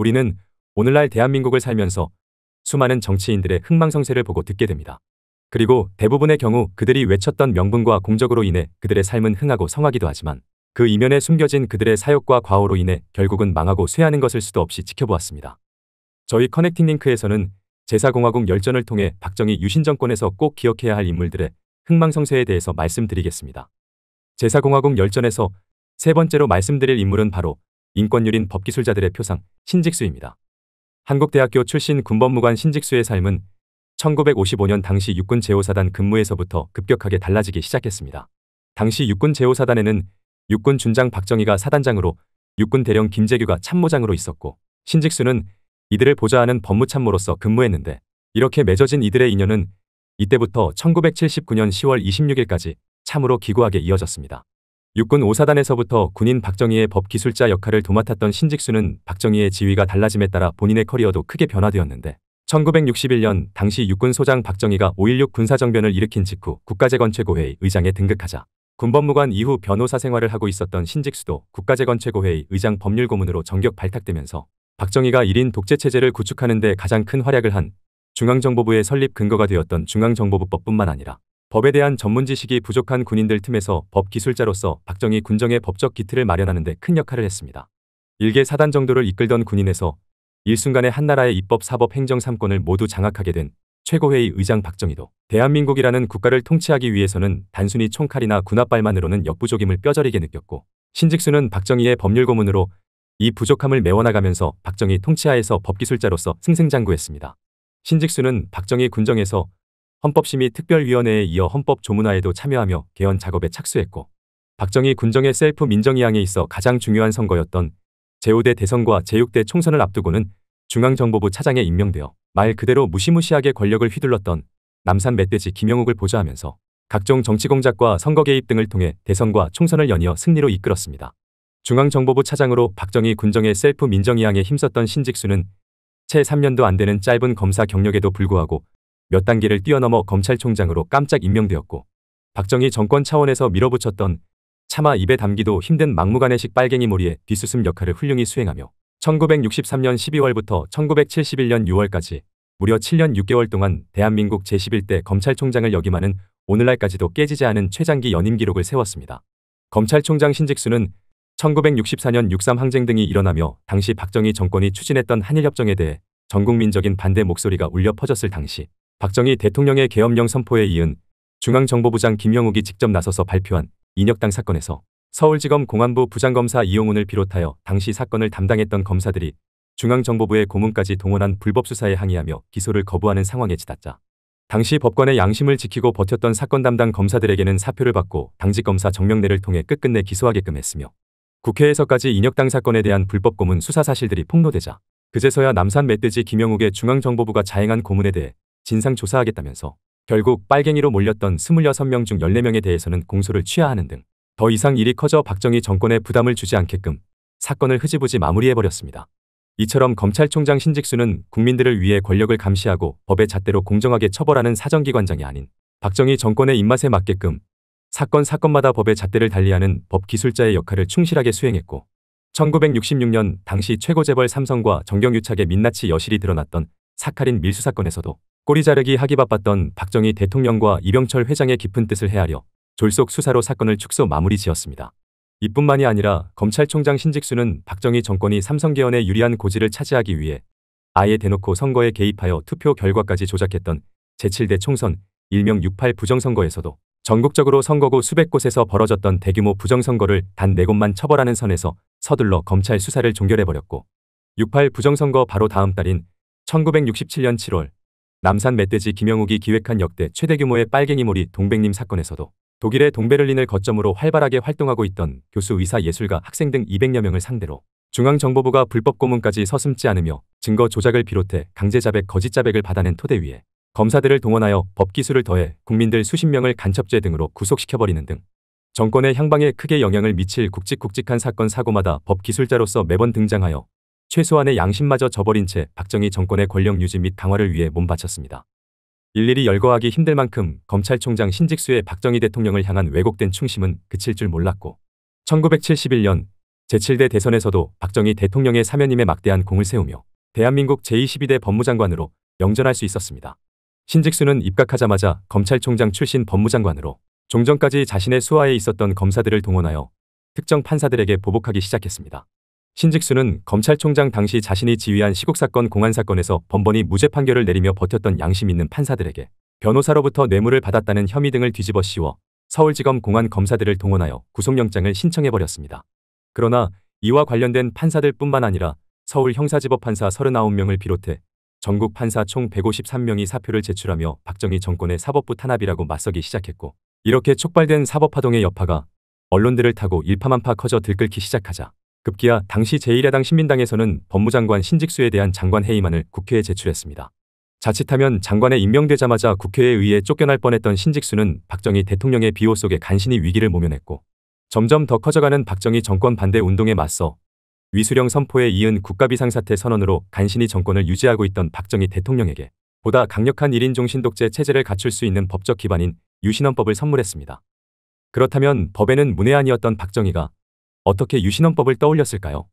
우리는 오늘날 대한민국을 살면서 수많은 정치인들의 흥망성쇠를 보고 듣게 됩니다. 그리고 대부분의 경우 그들이 외쳤던 명분과 공적으로 인해 그들의 삶은 흥하고 성하기도 하지만 그 이면에 숨겨진 그들의 사욕과 과오로 인해 결국은 망하고 쇠하는 것을 수도 없이 지켜보았습니다. 저희 커넥팅 링크에서는 제사공화국 열전을 통해 박정희 유신 정권에서 꼭 기억해야 할 인물들의 흥망성쇠에 대해서 말씀드리겠습니다. 제사공화국 열전에서 세 번째로 말씀드릴 인물은 바로 인권유린 법기술자들의 표상 신직수입니다. 한국대학교 출신 군법무관 신직수의 삶은 1955년 당시 육군 제호사단 근무에서부터 급격하게 달라지기 시작했습니다. 당시 육군 제호사단에는 육군 준장 박정희가 사단장으로 육군 대령 김재규가 참모장으로 있었고 신직수는 이들을 보좌하는 법무참모로서 근무했는데 이렇게 맺어진 이들의 인연은 이때부터 1979년 10월 26일까지 참으로 기구하게 이어졌습니다. 육군 5사단에서부터 군인 박정희의 법기술자 역할을 도맡았던 신직수는 박정희의 지위가 달라짐에 따라 본인의 커리어도 크게 변화되었는데 1961년 당시 육군 소장 박정희가 5.16 군사정변을 일으킨 직후 국가재건최고회의 의장에 등극하자 군법무관 이후 변호사 생활을 하고 있었던 신직수도 국가재건최고회의 의장 법률 고문으로 전격 발탁되면서 박정희가 1인 독재체제를 구축하는 데 가장 큰 활약을 한 중앙정보부의 설립 근거가 되었던 중앙정보부법뿐만 아니라 법에 대한 전문 지식이 부족한 군인들 틈에서 법 기술자로서 박정희 군정의 법적 기틀을 마련하는 데 큰 역할을 했습니다. 일개 사단 정도를 이끌던 군인에서 일순간에 한나라의 입법, 사법, 행정 3권을 모두 장악하게 된 최고회의 의장 박정희도 대한민국이라는 국가를 통치하기 위해서는 단순히 총칼이나 군합발만으로는 역부족임을 뼈저리게 느꼈고 신직수는 박정희의 법률 고문으로 이 부족함을 메워나가면서 박정희 통치하에서 법기술자로서 승승장구했습니다. 신직수는 박정희 군정에서 헌법심의 특별위원회에 이어 헌법 조문화에도 참여하며 개헌 작업에 착수했고 박정희 군정의 셀프 민정이항에 있어 가장 중요한 선거였던 제5대 대선과 제6대 총선을 앞두고는 중앙정보부 차장에 임명되어 말 그대로 무시무시하게 권력을 휘둘렀던 남산 멧돼지 김영욱을 보좌하면서 각종 정치공작과 선거 개입 등을 통해 대선과 총선을 연이어 승리로 이끌었습니다. 중앙정보부 차장으로 박정희 군정의 셀프 민정이항에 힘썼던 신직수는 채 3년도 안 되는 짧은 검사 경력에도 불구하고 몇 단계를 뛰어넘어 검찰총장으로 깜짝 임명되었고 박정희 정권 차원에서 밀어붙였던 차마 입에 담기도 힘든 막무가내식 빨갱이 몰이의 뒷수습 역할을 훌륭히 수행하며 1963년 12월부터 1971년 6월까지 무려 7년 6개월 동안 대한민국 제11대 검찰총장을 역임하는 오늘날까지도 깨지지 않은 최장기 연임 기록을 세웠습니다. 검찰총장 신직수는 1964년 63항쟁 등이 일어나며 당시 박정희 정권이 추진했던 한일협정에 대해 전국민적인 반대 목소리가 울려 퍼졌을 당시 박정희 대통령의 계엄령 선포에 이은 중앙정보부장 김영욱이 직접 나서서 발표한 인혁당 사건에서 서울지검 공안부 부장검사 이용훈을 비롯하여 당시 사건을 담당했던 검사들이 중앙정보부의 고문까지 동원한 불법 수사에 항의하며 기소를 거부하는 상황에 치닫자 당시 법관의 양심을 지키고 버텼던 사건 담당 검사들에게는 사표를 받고 당직검사 정명례를 통해 끝끝내 기소하게끔 했으며 국회에서까지 인혁당 사건에 대한 불법 고문 수사 사실들이 폭로되자 그제서야 남산 멧돼지 김영욱의 중앙정보부가 자행한 고문에 대해 진상조사하겠다면서 결국 빨갱이로 몰렸던 26명 중 14명에 대해서는 공소를 취하하는 등 더 이상 일이 커져 박정희 정권에 부담을 주지 않게끔 사건을 흐지부지 마무리해버렸습니다. 이처럼 검찰총장 신직수는 국민들을 위해 권력을 감시하고 법의 잣대로 공정하게 처벌하는 사정기관장이 아닌 박정희 정권의 입맛에 맞게끔 사건 사건마다 법의 잣대를 달리하는 법기술자의 역할을 충실하게 수행했고 1966년 당시 최고재벌 삼성과 정경유착의 민낯이 여실히 드러났던 사카린 밀수 사건에서도 꼬리 자르기 하기 바빴던 박정희 대통령과 이병철 회장의 깊은 뜻을 헤아려 졸속 수사로 사건을 축소 마무리 지었습니다. 이뿐만이 아니라 검찰총장 신직수는 박정희 정권이 삼성계헌의 유리한 고지를 차지하기 위해 아예 대놓고 선거에 개입하여 투표 결과까지 조작했던 제7대 총선 일명 68 부정선거에서도 전국적으로 선거구 수백 곳에서 벌어졌던 대규모 부정선거를 단 4곳만 처벌하는 선에서 서둘러 검찰 수사를 종결해버렸고 68 부정선거 바로 다음 달인 1967년 7월 남산 멧돼지 김영욱이 기획한 역대 최대 규모의 빨갱이몰이 동백님 사건에서도 독일의 동베를린을 거점으로 활발하게 활동하고 있던 교수, 의사, 예술가, 학생 등 200여 명을 상대로 중앙정보부가 불법 고문까지 서슴지 않으며 증거 조작을 비롯해 강제자백, 거짓자백을 받아낸 토대 위에 검사들을 동원하여 법기술을 더해 국민들 수십 명을 간첩죄 등으로 구속시켜버리는 등 정권의 향방에 크게 영향을 미칠 굵직굵직한 사건 사고마다 법기술자로서 매번 등장하여 최소한의 양심마저 저버린 채 박정희 정권의 권력 유지 및 강화를 위해 몸바쳤습니다. 일일이 열거하기 힘들 만큼 검찰총장 신직수의 박정희 대통령을 향한 왜곡된 충심은 그칠 줄 몰랐고 1971년 제7대 대선에서도 박정희 대통령의 사면임에 막대한 공을 세우며 대한민국 제22대 법무장관으로 영전할 수 있었습니다. 신직수는 입각하자마자 검찰총장 출신 법무장관으로 종전까지 자신의 수하에 있었던 검사들을 동원하여 특정 판사들에게 보복하기 시작했습니다. 신직수는 검찰총장 당시 자신이 지휘한 시국사건 공안사건에서 번번이 무죄 판결을 내리며 버텼던 양심 있는 판사들에게 변호사로부터 뇌물을 받았다는 혐의 등을 뒤집어 씌워 서울지검 공안 검사들을 동원하여 구속영장을 신청해버렸습니다. 그러나 이와 관련된 판사들 뿐만 아니라 서울 형사지법 판사 39명을 비롯해 전국 판사 총 153명이 사표를 제출하며 박정희 정권의 사법부 탄압이라고 맞서기 시작했고 이렇게 촉발된 사법파동의 여파가 언론들을 타고 일파만파 커져 들끓기 시작하자 급기야 당시 제1야당 신민당에서는 법무장관 신직수에 대한 장관 해임안을 국회에 제출했습니다. 자칫하면 장관에 임명되자마자 국회에 의해 쫓겨날 뻔했던 신직수는 박정희 대통령의 비호 속에 간신히 위기를 모면했고 점점 더 커져가는 박정희 정권 반대 운동에 맞서 위수령 선포에 이은 국가비상사태 선언으로 간신히 정권을 유지하고 있던 박정희 대통령에게 보다 강력한 1인종 신독재 체제를 갖출 수 있는 법적 기반인 유신헌법을 선물했습니다. 그렇다면 법에는 문외한이었던 박정희가 어떻게 유신헌법을 떠올렸을까요?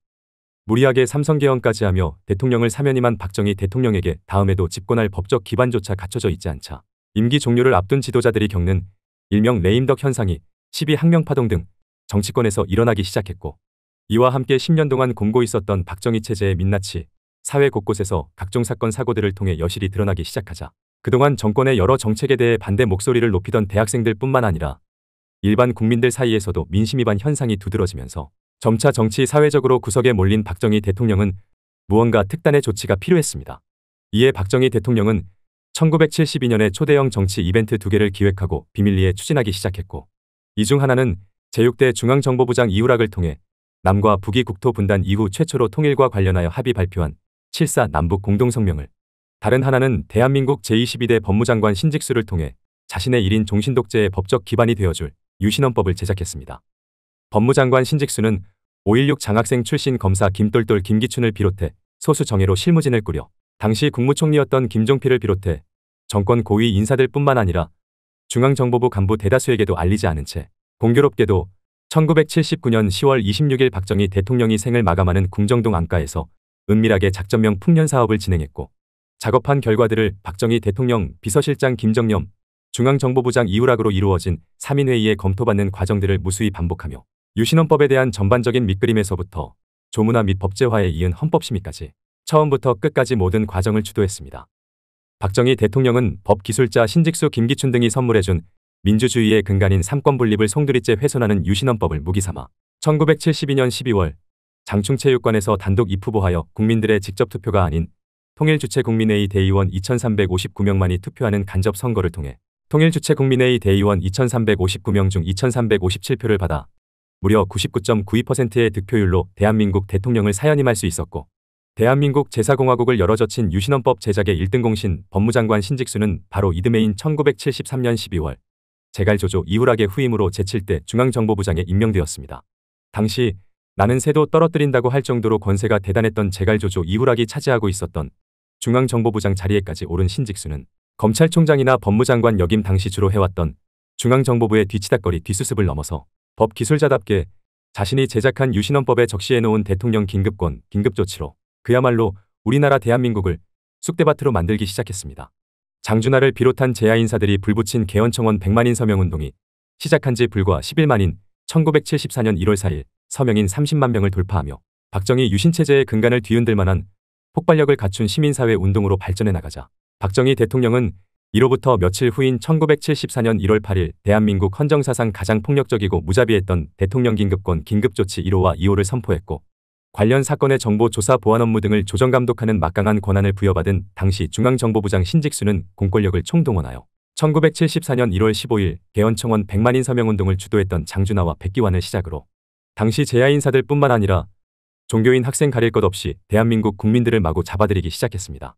무리하게 삼성개헌까지 하며 대통령을 사면임한 박정희 대통령에게 다음에도 집권할 법적 기반조차 갖춰져 있지 않자 임기 종료를 앞둔 지도자들이 겪는 일명 레임덕 현상이 12항명파동 등 정치권에서 일어나기 시작했고 이와 함께 10년 동안 곰고 있었던 박정희 체제의 민낯이 사회 곳곳에서 각종 사건 사고들을 통해 여실히 드러나기 시작하자 그동안 정권의 여러 정책에 대해 반대 목소리를 높이던 대학생들 뿐만 아니라 일반 국민들 사이에서도 민심 위반 현상이 두드러지면서 점차 정치 사회적으로 구석에 몰린 박정희 대통령은 무언가 특단의 조치가 필요했습니다. 이에 박정희 대통령은 1972년에 초대형 정치 이벤트 두 개를 기획하고 비밀리에 추진하기 시작했고 이 중 하나는 제6대 중앙정보부장 이우락을 통해 남과 북이 국토 분단 이후 최초로 통일과 관련하여 합의 발표한 7사 남북 공동성명을 다른 하나는 대한민국 제22대 법무장관 신직수를 통해 자신의 1인 종신독재의 법적 기반이 되어줄 유신헌법을 제작했습니다. 법무장관 신직수는 5.16 장학생 출신 검사 김똘똘 김기춘을 비롯해 소수 정예로 실무진을 꾸려 당시 국무총리였던 김종필을 비롯해 정권 고위 인사들 뿐만 아니라 중앙정보부 간부 대다수에게도 알리지 않은 채 공교롭게도 1979년 10월 26일 박정희 대통령이 생을 마감하는 궁정동 안가에서 은밀하게 작전명 풍년 사업을 진행했고 작업한 결과들을 박정희 대통령 비서실장 김정념 중앙정보부장 이우락으로 이루어진 3인회의에 검토받는 과정들을 무수히 반복하며 유신헌법에 대한 전반적인 밑그림에서부터 조문화 및 법제화에 이은 헌법심의까지 처음부터 끝까지 모든 과정을 주도했습니다. 박정희 대통령은 법기술자 신직수 김기춘 등이 선물해준 민주주의의 근간인 삼권분립을 송두리째 훼손하는 유신헌법을 무기삼아 1972년 12월 장충체육관에서 단독 입후보하여 국민들의 직접 투표가 아닌 통일주체국민회의 대의원 2359명만이 투표하는 간접 선거를 통해 통일주체 국민회의 대의원 2,359명 중 2,357표를 받아 무려 99.92%의 득표율로 대한민국 대통령을 사연임할 수 있었고 대한민국 제사공화국을 열어젖힌 유신헌법 제작의 1등 공신 법무장관 신직수는 바로 이듬해인 1973년 12월 제갈조조 이후락의 후임으로 제7대 중앙정보부장에 임명되었습니다. 당시 나는 새도 떨어뜨린다고 할 정도로 권세가 대단했던 제갈조조 이후락이 차지하고 있었던 중앙정보부장 자리에까지 오른 신직수는 검찰총장이나 법무장관 역임 당시 주로 해왔던 중앙정보부의 뒤치닥거리 뒷수습을 넘어서 법 기술자답게 자신이 제작한 유신헌법에 적시해놓은 대통령 긴급권, 긴급조치로 그야말로 우리나라 대한민국을 쑥대밭으로 만들기 시작했습니다. 장준하를 비롯한 제야 인사들이 불붙인 개헌청원 100만인 서명운동이 시작한 지 불과 10일 만인 1974년 1월 4일 서명인 30만 명을 돌파하며 박정희 유신체제의 근간을 뒤흔들 만한 폭발력을 갖춘 시민사회 운동으로 발전해 나가자 박정희 대통령은 이로부터 며칠 후인 1974년 1월 8일 대한민국 헌정사상 가장 폭력적이고 무자비했던 대통령 긴급권 긴급조치 1호와 2호를 선포했고 관련 사건의 정보 조사 보안 업무 등을 조정감독하는 막강한 권한을 부여받은 당시 중앙정보부장 신직수는 공권력을 총동원하여 1974년 1월 15일 개헌청원 100만인 서명운동을 주도했던 장준하와 백기환을 시작으로 당시 제야인사들 뿐만 아니라 종교인 학생 가릴 것 없이 대한민국 국민들을 마구 잡아들이기 시작했습니다.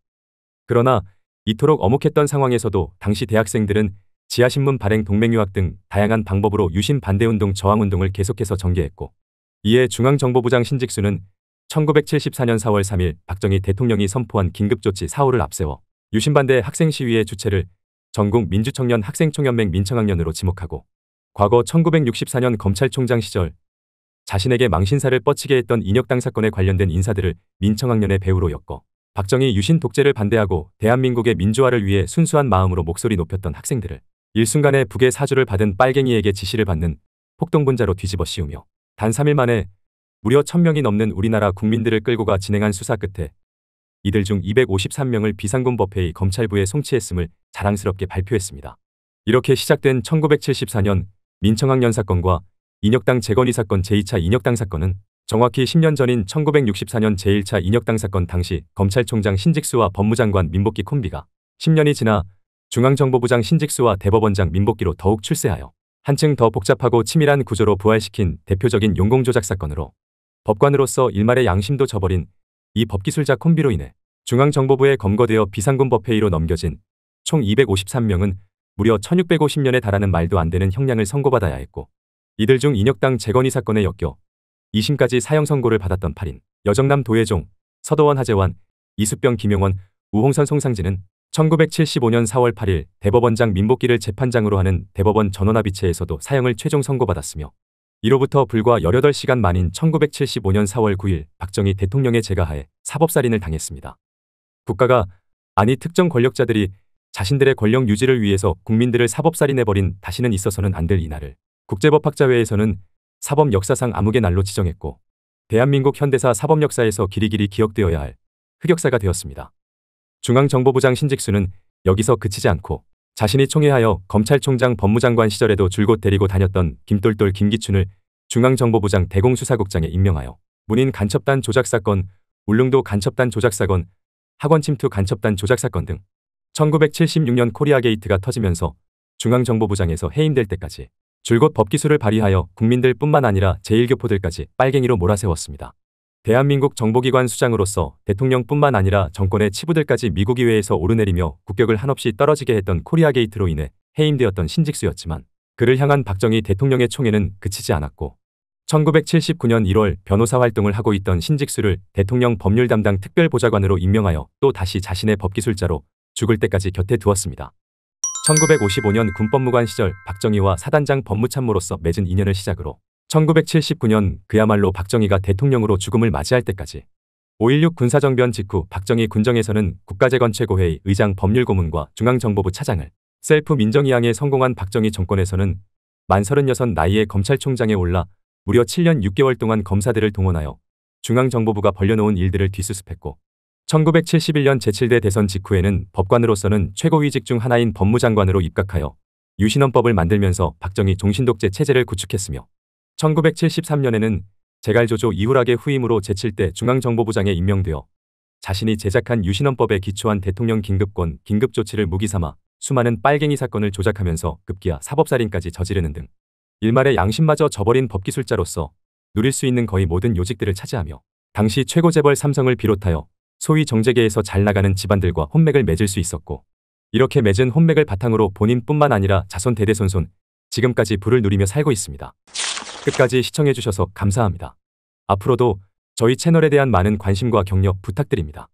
그러나 이토록 어묵했던 상황에서도 당시 대학생들은 지하신문 발행 동맹유학 등 다양한 방법으로 유신 반대운동 저항운동을 계속해서 전개했고 이에 중앙정보부장 신직수는 1974년 4월 3일 박정희 대통령이 선포한 긴급조치 사후를 앞세워 유신반대 학생 시위의 주체를 전국 민주청년 학생총연맹 민청학년으로 지목하고 과거 1964년 검찰총장 시절 자신에게 망신사를 뻗치게 했던 인혁당 사건에 관련된 인사들을 민청학년의 배우로 엮어 박정희 유신 독재를 반대하고 대한민국의 민주화를 위해 순수한 마음으로 목소리 높였던 학생들을 일순간에 북의 사주를 받은 빨갱이에게 지시를 받는 폭동분자로 뒤집어 씌우며 단 3일 만에 무려 1000명이 넘는 우리나라 국민들을 끌고 가 진행한 수사 끝에 이들 중 253명을 비상군 법회의 검찰부에 송치했음을 자랑스럽게 발표했습니다. 이렇게 시작된 1974년 민청학년 사건과 인혁당 재건이 사건 제2차 인혁당 사건은 정확히 10년 전인 1964년 제1차 인혁당 사건 당시 검찰총장 신직수와 법무장관 민복기 콤비가 10년이 지나 중앙정보부장 신직수와 대법원장 민복기로 더욱 출세하여 한층 더 복잡하고 치밀한 구조로 부활시킨 대표적인 용공조작 사건으로 법관으로서 일말의 양심도 저버린 이 법기술자 콤비로 인해 중앙정보부에 검거되어 비상군 법회의로 넘겨진 총 253명은 무려 1650년에 달하는 말도 안 되는 형량을 선고받아야 했고 이들 중 인혁당 재건이 사건에 엮여 2심까지 사형 선고를 받았던 8인 여정남 도예종, 서도원 하재환, 이수병 김용원, 우홍선 송상진은 1975년 4월 8일 대법원장 민복기를 재판장으로 하는 대법원 전원합의체에서도 사형을 최종 선고받았으며 이로부터 불과 18시간 만인 1975년 4월 9일 박정희 대통령의 제가하에 사법살인을 당했습니다. 국가가 아니 특정 권력자들이 자신들의 권력 유지를 위해서 국민들을 사법살인해버린 다시는 있어서는 안 될 이날을 국제법학자회에서는 사법 역사상 암흑의 날로 지정했고 대한민국 현대사 사법 역사에서 길이길이 기억되어야 할 흑역사가 되었습니다. 중앙정보부장 신직수는 여기서 그치지 않고 자신이 총회하여 검찰총장 법무장관 시절에도 줄곧 데리고 다녔던 김똘똘 김기춘을 중앙정보부장 대공수사국장에 임명하여 문인 간첩단 조작사건, 울릉도 간첩단 조작사건, 학원 침투 간첩단 조작사건 등 1976년 코리아게이트가 터지면서 중앙정보부장에서 해임될 때까지 줄곧 법기술을 발휘하여 국민들뿐만 아니라 제1교포들까지 빨갱이로 몰아세웠습니다. 대한민국 정보기관 수장으로서 대통령뿐만 아니라 정권의 치부들까지 미국 이외에서 오르내리며 국격을 한없이 떨어지게 했던 코리아 게이트로 인해 해임되었던 신직수였지만 그를 향한 박정희 대통령의 총애는 그치지 않았고 1979년 1월 변호사 활동을 하고 있던 신직수를 대통령 법률 담당 특별보좌관으로 임명하여 또 다시 자신의 법기술자로 죽을 때까지 곁에 두었습니다. 1955년 군법무관 시절 박정희와 사단장 법무참모로서 맺은 인연을 시작으로 1979년 그야말로 박정희가 대통령으로 죽음을 맞이할 때까지 5.16 군사정변 직후 박정희 군정에서는 국가재건최고회의 의장 법률고문과 중앙정보부 차장을 셀프 민정이양에 성공한 박정희 정권에서는 만 36 나이에 검찰총장에 올라 무려 7년 6개월 동안 검사들을 동원하여 중앙정보부가 벌려놓은 일들을 뒤수습했고 1971년 제7대 대선 직후에는 법관으로서는 최고위직 중 하나인 법무장관으로 입각하여 유신헌법을 만들면서 박정희 종신독재 체제를 구축했으며 1973년에는 제갈조조 이후락의 후임으로 제7대 중앙정보부장에 임명되어 자신이 제작한 유신헌법에 기초한 대통령 긴급권, 긴급조치를 무기삼아 수많은 빨갱이 사건을 조작하면서 급기야 사법살인까지 저지르는 등 일말의 양심마저 저버린 법기술자로서 누릴 수 있는 거의 모든 요직들을 차지하며 당시 최고 재벌 삼성을 비롯하여 소위 정재계에서 잘 나가는 집안들과 혼맥을 맺을 수 있었고 이렇게 맺은 혼맥을 바탕으로 본인뿐만 아니라 자손 대대손손 지금까지 부를 누리며 살고 있습니다. 끝까지 시청해주셔서 감사합니다. 앞으로도 저희 채널에 대한 많은 관심과 격려 부탁드립니다.